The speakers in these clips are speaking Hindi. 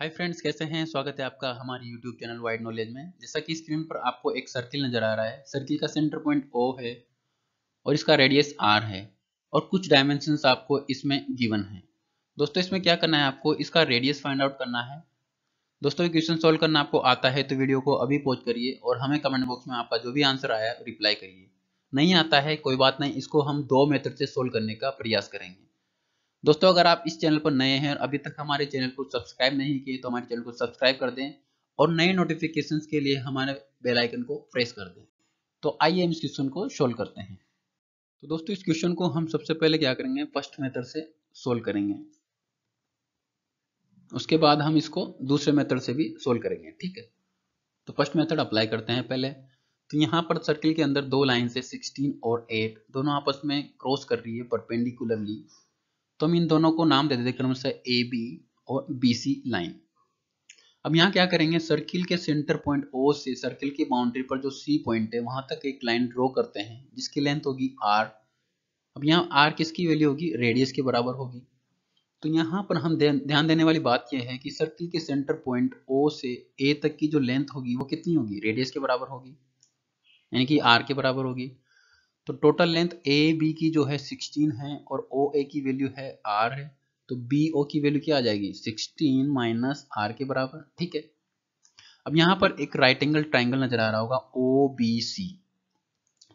हाय फ्रेंड्स कैसे हैं स्वागत है आपका हमारे यूट्यूब चैनल वाइड नॉलेज में जैसा कि स्क्रीन पर आपको एक सर्किल नजर आ रहा है सर्किल का सेंटर पॉइंट ओ है और इसका रेडियस आर है और कुछ डायमेंशन आपको इसमें गिवन है दोस्तों इसमें क्या करना है आपको इसका रेडियस फाइंड आउट करना है दोस्तों क्वेश्चन सोल्व करना आपको आता है तो वीडियो को अभी पॉज करिए और हमें कमेंट बॉक्स में आपका जो भी आंसर आया रिप्लाई करिए नहीं आता है कोई बात नहीं इसको हम दो मेथड से सोल्व करने का प्रयास करेंगे दोस्तों अगर आप इस चैनल पर नए हैं और अभी तक हमारे चैनल को सब्सक्राइब नहीं किए तो हमारे चैनल को सब्सक्राइब कर दें और नए नोटिफिकेशंस के लिए हमारे बेल आइकन को प्रेस कर दें तो आइए हम इस क्वेश्चन को सोल्व करते हैं तो दोस्तों इस क्वेश्चन को हम सबसे पहले क्या करेंगे फर्स्ट मेथड से सोल्व करेंगे उसके बाद हम इसको दूसरे मेथड से भी सोल्व करेंगे ठीक है तो फर्स्ट मेथड अप्लाई करते हैं पहले तो यहाँ पर सर्किल के अंदर दो लाइन है सिक्सटीन और एट दोनों आपस में क्रॉस कर रही है परपेंडिकुलरली तो हम इन दोनों को नाम दे देते क्रमशः ए बी और बी सी लाइन अब यहाँ क्या करेंगे सर्किल के सेंटर पॉइंट ओ से सर्किल की बाउंड्री पर जो सी पॉइंट है वहां तक एक लाइन ड्रॉ करते हैं जिसकी लेंथ होगी आर अब यहाँ आर किसकी वैल्यू होगी रेडियस के बराबर होगी तो यहाँ पर हम ध्यान देने वाली बात यह है कि सर्किल के सेंटर पॉइंट ओ से ए तक की जो लेंथ होगी वो कितनी होगी रेडियस के बराबर होगी यानी कि आर के बराबर होगी तो टोटल लेंथ ए बी की जो है 16 है और ओ ए की वैल्यू है आर है तो बी ओ की वैल्यू क्या आ जाएगी 16 माइनस आर के बराबर ठीक है अब यहां पर एक राइट एंगल ट्राइंगल नजर आ रहा होगा ओ बी सी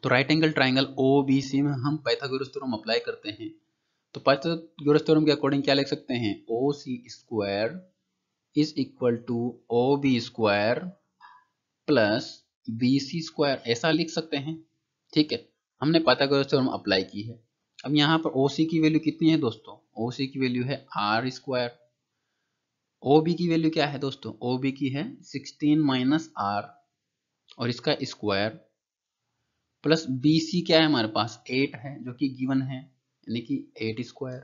तो right angle triangle O B C में हम पाइथागोरस अप्लाई करते हैं तो पाइथागोरस के अकॉर्डिंग क्या लिख सकते हैं O C square is equal to O B square plus B C square ऐसा लिख सकते हैं ठीक है हमने पाथागोरस थ्योरम अप्लाई की है अब यहाँ पर OC की वैल्यू कितनी है दोस्तों OC की वैल्यू है आर स्क्वायर OB की वैल्यू क्या है दोस्तों OB की है 16 माइनस आर और इसका स्क्वायर प्लस BC क्या है हमारे पास 8 है जो कि गिवन है यानी कि 8 स्क्वायर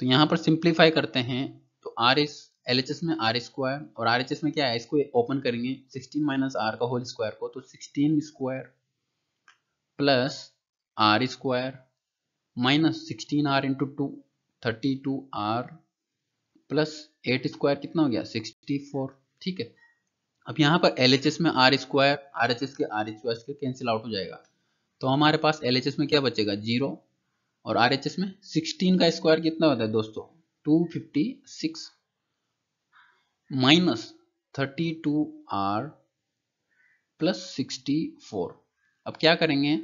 तो यहाँ पर सिंप्लीफाई करते हैं तो R S L H S में आर स्क्वायर और आर एच एस में क्या है इसको ओपन करेंगे सिक्सटीन माइनस आर का होल स्क्वायर को तो sixteen square plus R square minus sixteen R into two thirty two R plus eight square कितना हो गया सिक्सटी फोर ठीक है अब यहाँ पर एल में आर स्क्वायर आर के आर के कैंसिल आउट हो जाएगा तो हमारे पास एल में क्या बचेगा जीरो और आर में सिक्सटीन का स्क्वायर कितना होता है दोस्तों two fifty six minus thirty two R plus sixty four अब क्या करेंगे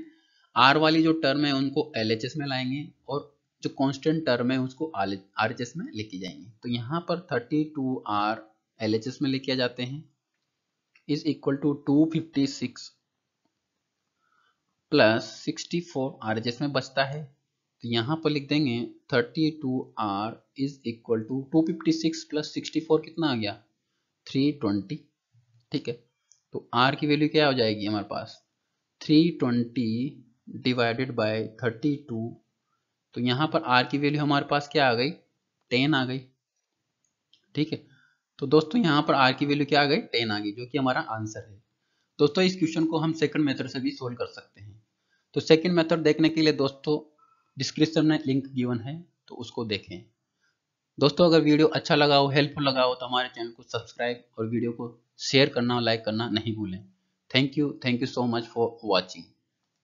आर वाली जो टर्म है उनको एल में लाएंगे और जो कांस्टेंट टर्म है उसको आर में लिखी जाएंगे तो यहाँ पर thirty two R L H S में लिखे जाते हैं is equal to six plus four R में बचता है तो यहाँ पर लिख देंगे thirty two R is equal to two fifty six plus sixty four कितना आ गया थ्री ट्वेंटी ठीक है तो आर की वैल्यू क्या हो जाएगी हमारे पास 320 डिवाइडेड बाय 32 तो यहाँ पर आर की वैल्यू हमारे पास क्या आ गई टेन आ गई ठीक है तो दोस्तों यहाँ पर आर की वैल्यू क्या आ गई टेन आ गई जो कि हमारा आंसर है दोस्तों इस क्वेश्चन को हम सेकंड मेथड से भी सोल्व कर सकते हैं तो सेकंड मेथड देखने के लिए दोस्तों डिस्क्रिप्शन में लिंक गिवन है तो उसको देखें दोस्तों अगर वीडियो अच्छा लगा हो हेल्पफुल लगा हो तो हमारे चैनल को सब्सक्राइब और वीडियो को शेयर करना और लाइक करना नहीं भूलें thank you thank you so much for watching